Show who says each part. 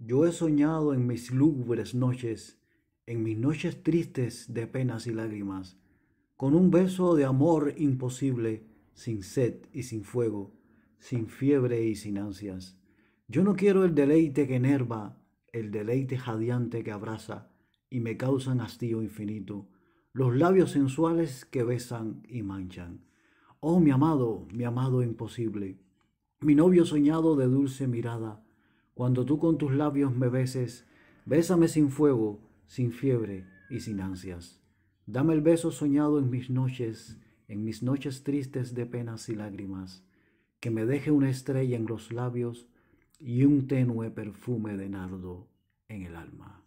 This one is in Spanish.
Speaker 1: Yo he soñado en mis lúgubres noches, en mis noches tristes de penas y lágrimas, con un beso de amor imposible, sin sed y sin fuego, sin fiebre y sin ansias. Yo no quiero el deleite que enerva, el deleite jadeante que abraza y me causan hastío infinito, los labios sensuales que besan y manchan. Oh, mi amado, mi amado imposible, mi novio soñado de dulce mirada, cuando tú con tus labios me beses, bésame sin fuego, sin fiebre y sin ansias. Dame el beso soñado en mis noches, en mis noches tristes de penas y lágrimas, que me deje una estrella en los labios y un tenue perfume de nardo en el alma.